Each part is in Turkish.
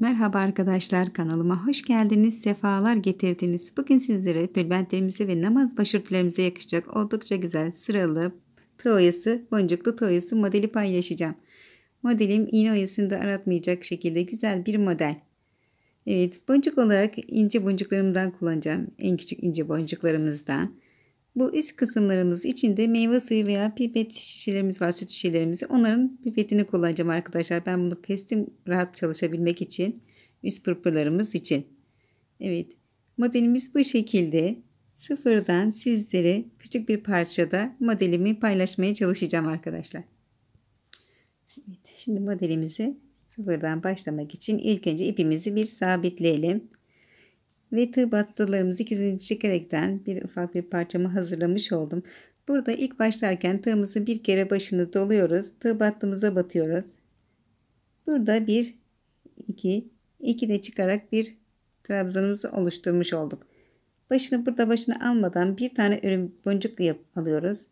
Merhaba arkadaşlar kanalıma hoş geldiniz sefalar getirdiniz. Bugün sizlere tülbentlerimize ve namaz başörtülerimize yakışacak oldukça güzel sıralı tığ boncuklu tığ modeli paylaşacağım. Modelim iğne oyasını da aratmayacak şekilde güzel bir model. Evet boncuk olarak ince boncuklarımdan kullanacağım en küçük ince boncuklarımızdan. Bu üst kısımlarımız içinde meyve suyu veya pipet şişelerimiz var süt şişelerimizi. Onların pipetini kullanacağım arkadaşlar. Ben bunu kestim rahat çalışabilmek için. Üst pırpırlarımız için. Evet modelimiz bu şekilde. Sıfırdan sizlere küçük bir parçada modelimi paylaşmaya çalışacağım arkadaşlar. Evet, şimdi modelimizi sıfırdan başlamak için ilk önce ipimizi bir sabitleyelim. Ve tığ battılarımızı iki zincir çekerekten bir ufak bir parçamı hazırlamış oldum. Burada ilk başlarken tığımızı bir kere başını doluyoruz. Tığ battığımıza batıyoruz. Burada bir, iki, iki de çıkarak bir trabzanımızı oluşturmuş olduk. Başını burada başını almadan bir tane örüm boncuk yap alıyoruz.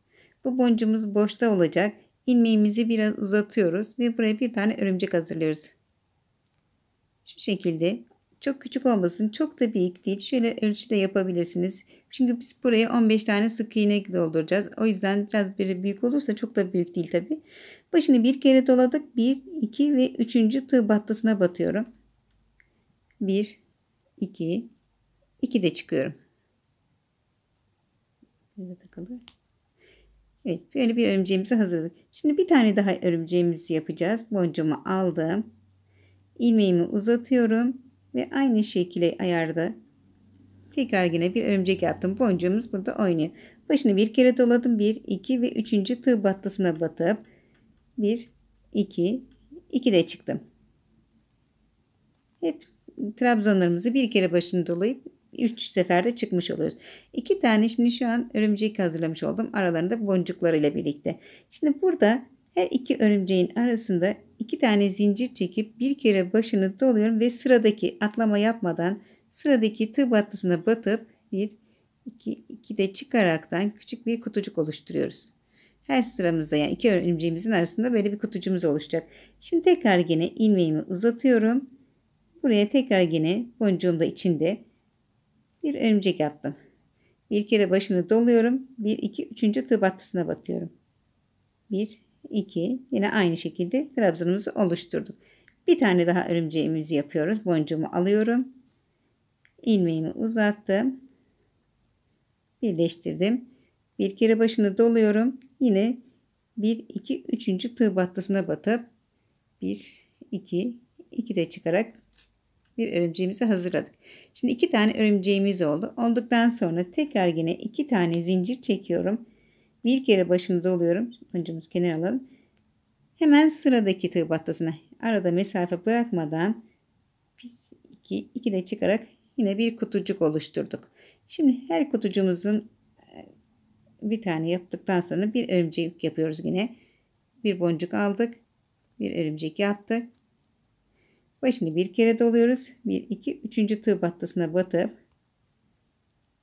Bu boncuğumuz boşta olacak. İlmeğimizi biraz uzatıyoruz ve buraya bir tane örümcek hazırlıyoruz. Şu şekilde çok küçük olmasın. Çok da büyük değil. Şöyle ölçüde yapabilirsiniz. Çünkü biz buraya 15 tane sık iğne dolduracağız. O yüzden biraz böyle büyük olursa çok da büyük değil tabi. Başını bir kere doladık. 1, 2 ve 3. tığ battısına batıyorum. 1, 2, 2 de çıkıyorum. Böyle takılı. Evet böyle bir örümceğimizi hazırladık. Şimdi bir tane daha örümceğimizi yapacağız. Boncuğumu aldım. İlmeğimi uzatıyorum ve aynı şekilde ayarda tekrar yine bir örümcek yaptım. Boncuğumuz burada oynuyor. Başını bir kere doladım. 1, 2 ve 3. tığ battısına batıp 1, 2, 2 de çıktım. Hep trabzanlarımızı bir kere başını dolayıp 3 seferde çıkmış oluyoruz. 2 tane şimdi şu an örümcek hazırlamış oldum. Aralarında boncuklarıyla birlikte. Şimdi burada her iki örümceğin arasında iki tane zincir çekip bir kere başını doluyorum ve sıradaki atlama yapmadan sıradaki tığ battısına batıp bir iki, iki de çıkaraktan küçük bir kutucuk oluşturuyoruz. Her sıramızda yani iki örümceğimizin arasında böyle bir kutucumuz oluşacak. Şimdi tekrar yine ilmeğimi uzatıyorum. Buraya tekrar yine boncuğum da içinde bir örümcek yaptım. Bir kere başını doluyorum. Bir, iki, üçüncü tığ battısına batıyorum. Bir, 2 yine aynı şekilde trabzanımızı oluşturduk. Bir tane daha örümceğimizi yapıyoruz. Boncuğumu alıyorum. ilmeğimi uzattım. Birleştirdim. Bir kere başını doluyorum. Yine 1 2 3. tığ battısına batıp 1 2 2 de çıkarak bir örümceğimizi hazırladık. Şimdi iki tane örümceğimiz oldu. Olduktan sonra tekrar yine iki tane zincir çekiyorum. Bir kere başınıza oluyorum. Öncümüz kenar alalım. Hemen sıradaki tığ battasına arada mesafe bırakmadan 2 2 de çıkarak yine bir kutucuk oluşturduk. Şimdi her kutucuğumuzun e, bir tane yaptıktan sonra bir örümcek yapıyoruz yine. Bir boncuk aldık. Bir örümcek yaptık. Başını bir kere doluyoruz. 1 2 3. tığ battasına batıp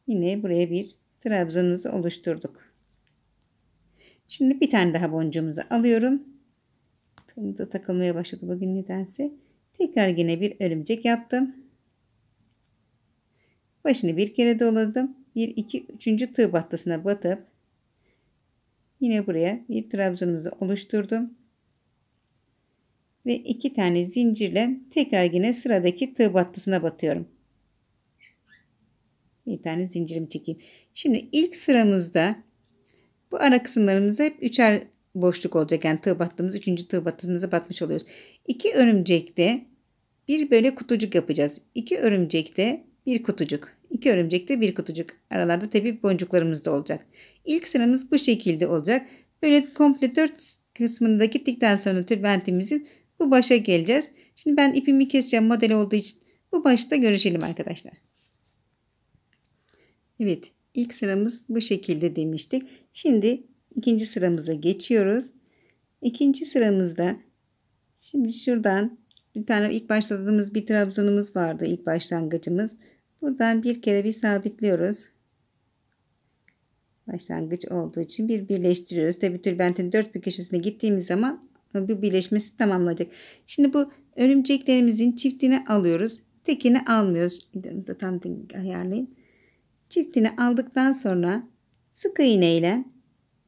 yine buraya bir trabzanımızı oluşturduk. Şimdi bir tane daha boncuğumuzu alıyorum. Tığımı da takılmaya başladı bugün nedense. Tekrar yine bir örümcek yaptım. Başını bir kere doladım. 1, 2, 3. tığ battısına batıp yine buraya bir trabzanımızı oluşturdum. Ve iki tane zincirle tekrar yine sıradaki tığ battısına batıyorum. Bir tane zincirimi çekeyim. Şimdi ilk sıramızda bu ara kısımlarımızda hep üçer boşluk olacak. Yani tığ battığımız üçüncü tığ battığımızı batmış oluyoruz. İki örümcekte bir böyle kutucuk yapacağız. İki örümcekte bir kutucuk. İki örümcekte bir kutucuk. Aralarda tabi boncuklarımız da olacak. İlk sıramız bu şekilde olacak. Böyle komple dört kısmında gittikten sonra tülbentimizin bu başa geleceğiz. Şimdi ben ipimi keseceğim model olduğu için bu başta görüşelim arkadaşlar. Evet İlk sıramız bu şekilde demiştik. Şimdi ikinci sıramıza geçiyoruz. İkinci sıramızda şimdi şuradan bir tane ilk başladığımız bir trabzonumuz vardı ilk başlangıcımız. Buradan bir kere bir sabitliyoruz. Başlangıç olduğu için bir birleştiriyoruz. Tabi tülbentin dört bir köşesine gittiğimiz zaman bu birleşmesi tamamlanacak. Şimdi bu örümceklerimizin çiftini alıyoruz. Tekini almıyoruz. Zaten ayarlayayım. Çiftini aldıktan sonra sık iğne ile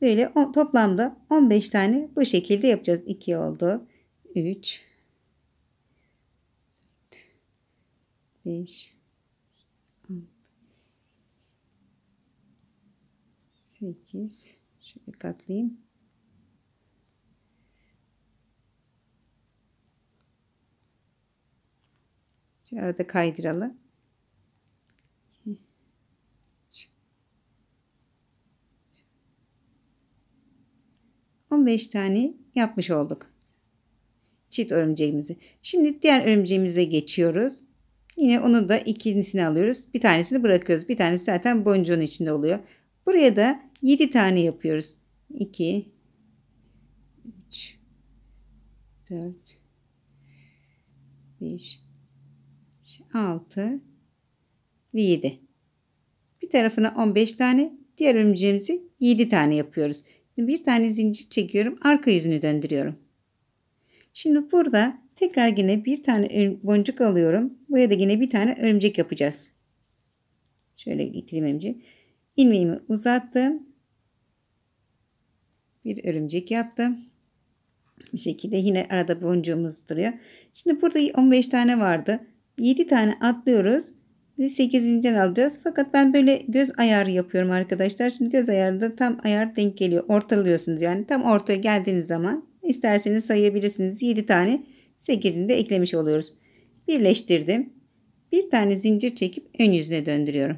böyle toplamda 15 tane bu şekilde yapacağız. 2 oldu. 3 5 6 8 şöyle katlayayım. 10 Arada kaydıralı. 15 tane yapmış olduk. Çift örümceğimizi. Şimdi diğer örümceğimize geçiyoruz. Yine onu da ikincisini alıyoruz. Bir tanesini bırakıyoruz. Bir tanesi zaten boncuğun içinde oluyor. Buraya da 7 tane yapıyoruz. 2 3 4 5 6 ve 7. Bir tarafına 15 tane, diğer örümceğimizi 7 tane yapıyoruz bir tane zincir çekiyorum. Arka yüzünü döndürüyorum. Şimdi burada tekrar yine bir tane boncuk alıyorum. Buraya da yine bir tane örümcek yapacağız. Şöyle getireyim önce. İlmeğimi uzattım. Bir örümcek yaptım. Bu şekilde yine arada boncuğumuz duruyor. Şimdi burada 15 tane vardı. 7 tane atlıyoruz. 8. zincir alacağız. Fakat ben böyle göz ayarı yapıyorum arkadaşlar. Şimdi göz ayarı da tam ayar denk geliyor. Ortalıyorsunuz yani. Tam ortaya geldiğiniz zaman isterseniz sayabilirsiniz. 7 tane 8'ini de eklemiş oluyoruz. Birleştirdim. Bir tane zincir çekip ön yüzüne döndürüyorum.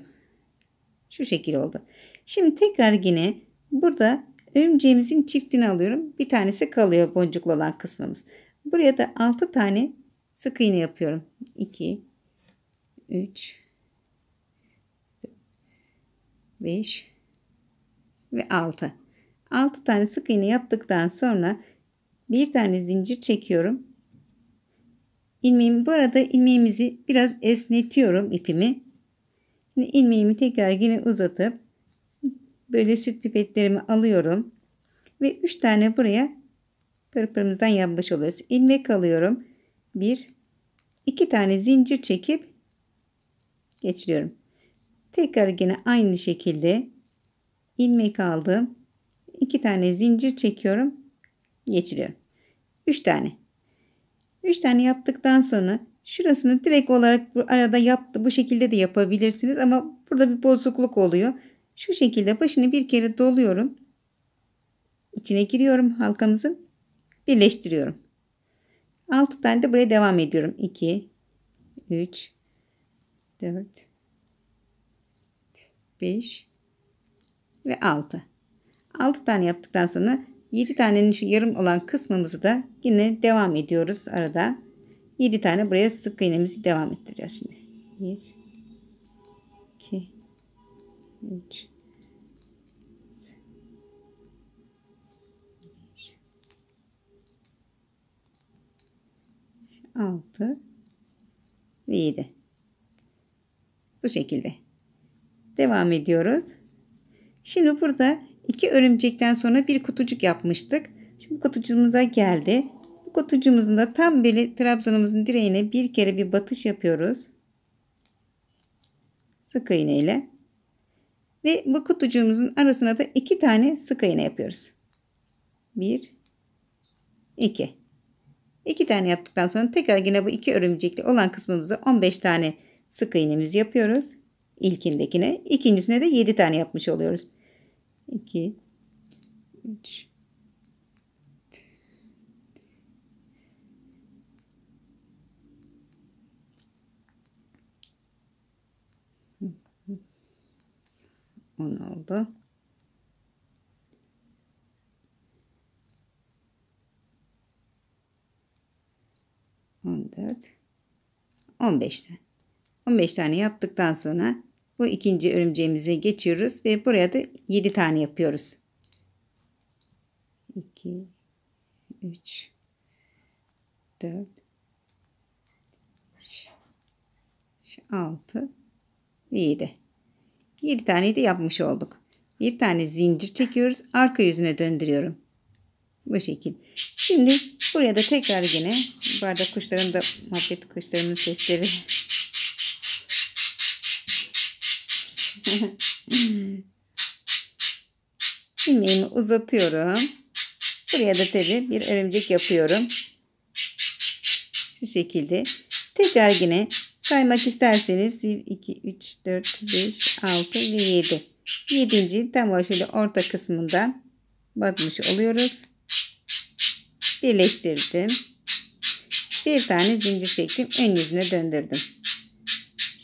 Şu şekil oldu. Şimdi tekrar yine burada örümceğimizin çiftini alıyorum. Bir tanesi kalıyor boncuklu olan kısmımız. Buraya da 6 tane sık iğne yapıyorum. 2 3 5 ve 6. 6 tane sık iğne yaptıktan sonra bir tane zincir çekiyorum. İlmeğimi bu arada ilmeğimizi biraz esnetiyorum ipimi. Şimdi ilmeğimi tekrar yine uzatıp böyle süt pipetlerimi alıyorum ve 3 tane buraya pırpırımızdan yapmış oluyoruz. İlmek alıyorum. 1 2 tane zincir çekip geçiriyorum. Tekrar yine aynı şekilde ilmek aldım. 2 tane zincir çekiyorum. Geçiriyorum. 3 tane. 3 tane yaptıktan sonra şurasını direkt olarak bu arada yaptı. Bu şekilde de yapabilirsiniz ama burada bir bozukluk oluyor. Şu şekilde başını bir kere doluyorum. İçine giriyorum halkamızın. Birleştiriyorum. 6 tane de buraya devam ediyorum. 2 3 4 5 ve 6. 6 tane yaptıktan sonra 7 tanenin şu yarım olan kısmımızı da yine devam ediyoruz arada. 7 tane buraya sık iğnemizi devam ettireceğiz şimdi. 1 2 3 6 ve 7. Bu şekilde. Devam ediyoruz. Şimdi burada iki örümcekten sonra bir kutucuk yapmıştık. Şimdi kutucuğumuza geldi. Bu kutucuğumuzun da tam beli trabzanımızın direğine bir kere bir batış yapıyoruz. Sık iğne ile. Ve bu kutucuğumuzun arasına da iki tane sık iğne yapıyoruz. Bir, iki. İki tane yaptıktan sonra tekrar yine bu iki örümcekli olan kısmımıza 15 tane sık iğnemizi yapıyoruz ilkindekine. ikincisine de 7 tane yapmış oluyoruz. 2 3 10 oldu. On dört. On beşte. 15 tane yaptıktan sonra bu ikinci örümceğimize geçiyoruz ve buraya da 7 tane yapıyoruz. 2 3 4 6 ve 7. 7 tane de yapmış olduk. Bir tane zincir çekiyoruz. Arka yüzüne döndürüyorum. Bu şekil. Şimdi buraya da tekrar yine bu arada kuşların da muhabbet kuşlarının sesleri ilmeğimi uzatıyorum. Buraya da tabi bir örümcek yapıyorum. Şu şekilde. Tekrar yine saymak isterseniz 1, 2, 3, 4, 5, 6 ve 7. 7. tam şöyle orta kısmından batmış oluyoruz. Birleştirdim. Bir tane zincir çektim. Ön yüzüne döndürdüm.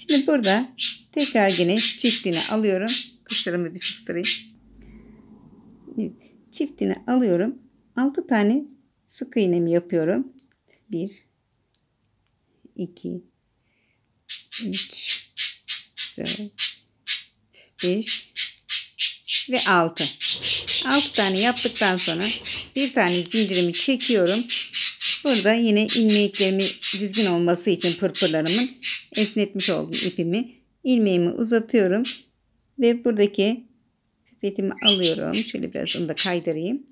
Şimdi burada tekrar yine çiftini alıyorum. Kuşlarımı bir sıstırayım. Evet, çiftini alıyorum. 6 tane sık iğnemi yapıyorum. 1 2 3 4 5 ve 6. 6 tane yaptıktan sonra bir tane zincirimi çekiyorum. Burada yine ilmeklerimi düzgün olması için pırpırlarımın esnetmiş olduğum ipimi ilmeğimi uzatıyorum ve buradaki pipetimi alıyorum. Şöyle biraz onu da kaydırayım.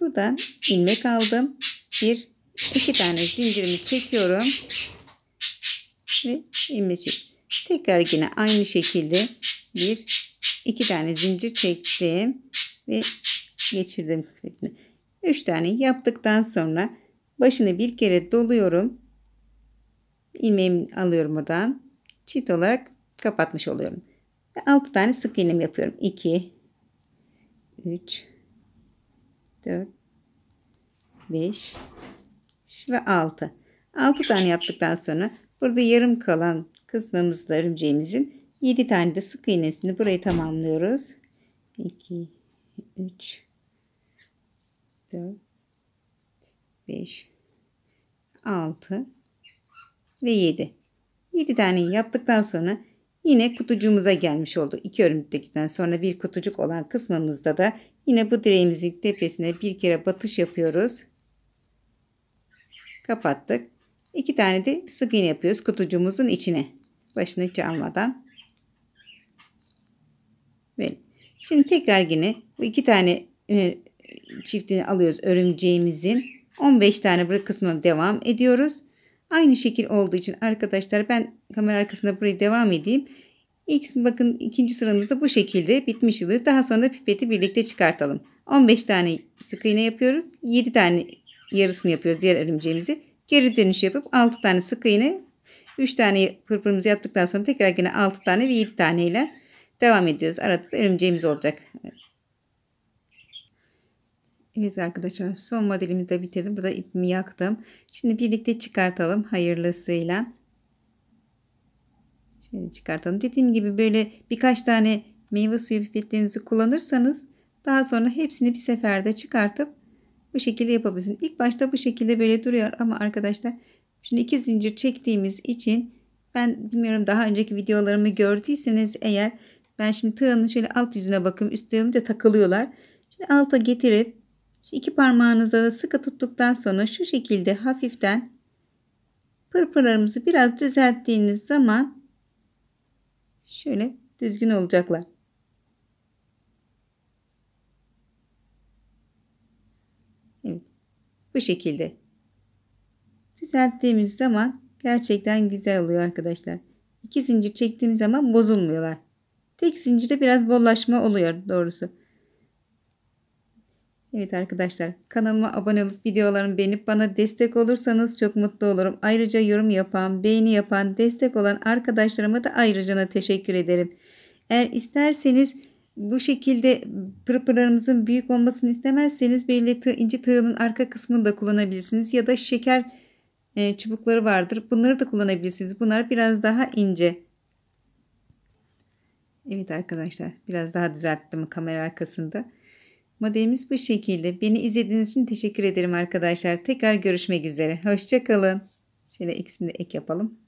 Buradan ilmek aldım. Bir, iki tane zincirimi çekiyorum. Ve ilmeği Tekrar yine aynı şekilde bir, iki tane zincir çektim ve geçirdim. 3 tane yaptıktan sonra başını bir kere doluyorum. İlmeğimi alıyorum buradan. Çift olarak kapatmış oluyorum. Ve 6 tane sık iğnem yapıyorum. 2 3 4 5 ve 6. 6 tane yaptıktan sonra burada yarım kalan kısmımızda örümceğimizin 7 tane de sık iğnesini burayı tamamlıyoruz. 2 3 4 5 6 ve 7. 7 tane yaptıktan sonra yine kutucuğumuza gelmiş olduk. 2 örümcekten sonra bir kutucuk olan kısmımızda da yine bu direğimizin tepesine bir kere batış yapıyoruz. Kapattık. 2 tane de sık iğne yapıyoruz kutucuğumuzun içine. Başını çalmadan. Böyle. Şimdi tekrar yine bu iki tane e, çiftini alıyoruz örümceğimizin. 15 tane bırak kısmına devam ediyoruz. Aynı şekil olduğu için arkadaşlar ben kamera arkasında burayı devam edeyim. İlk bakın ikinci sıramızda bu şekilde bitmiş yılı. Daha sonra pipeti birlikte çıkartalım. 15 tane sık iğne yapıyoruz. 7 tane yarısını yapıyoruz diğer örümceğimizi. Geri dönüş yapıp 6 tane sık iğne 3 tane pırpırımızı yaptıktan sonra tekrar yine 6 tane ve 7 tane ile devam ediyoruz. Arada da örümceğimiz olacak Evet arkadaşlar son modelimizi de bitirdim. Burada ipimi yaktım. Şimdi birlikte çıkartalım hayırlısıyla. Şöyle çıkartalım. Dediğim gibi böyle birkaç tane meyve suyu pipetlerinizi kullanırsanız daha sonra hepsini bir seferde çıkartıp bu şekilde yapabilirsiniz. İlk başta bu şekilde böyle duruyor ama arkadaşlar şimdi iki zincir çektiğimiz için ben bilmiyorum daha önceki videolarımı gördüyseniz eğer ben şimdi tığının şöyle alt yüzüne bakıyorum. Üst tığınca takılıyorlar. Şimdi alta getirip İki parmağınızda da sıkı tuttuktan sonra şu şekilde hafiften pırpırlarımızı biraz düzelttiğiniz zaman şöyle düzgün olacaklar. Evet, bu şekilde. Düzelttiğimiz zaman gerçekten güzel oluyor arkadaşlar. İki zincir çektiğimiz zaman bozulmuyorlar. Tek zincirde biraz bollaşma oluyor doğrusu. Evet arkadaşlar kanalıma abone olup videolarımı beğenip bana destek olursanız çok mutlu olurum. Ayrıca yorum yapan, beğeni yapan, destek olan arkadaşlarıma da ayrıca teşekkür ederim. Eğer isterseniz bu şekilde pırpırlarımızın büyük olmasını istemezseniz belli tığ, ince tığının arka kısmını da kullanabilirsiniz. Ya da şeker e, çubukları vardır. Bunları da kullanabilirsiniz. Bunlar biraz daha ince. Evet arkadaşlar biraz daha düzelttim kamera arkasında. Modelimiz bu şekilde. Beni izlediğiniz için teşekkür ederim arkadaşlar. Tekrar görüşmek üzere. Hoşçakalın. Şöyle ikisini de ek yapalım.